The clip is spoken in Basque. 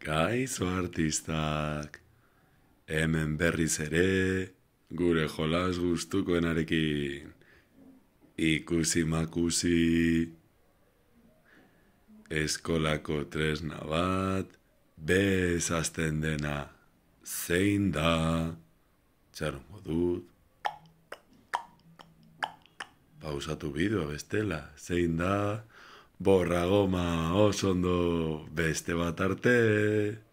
Gaizo artistak, hemen berriz ere, gure jolas guztuko ikusi makusi, eskolako tresna bat, bezazten dena, zein da, txarro modut, pausatu bidua bestela, zein da, Borragoma, osondo, beste bat arte!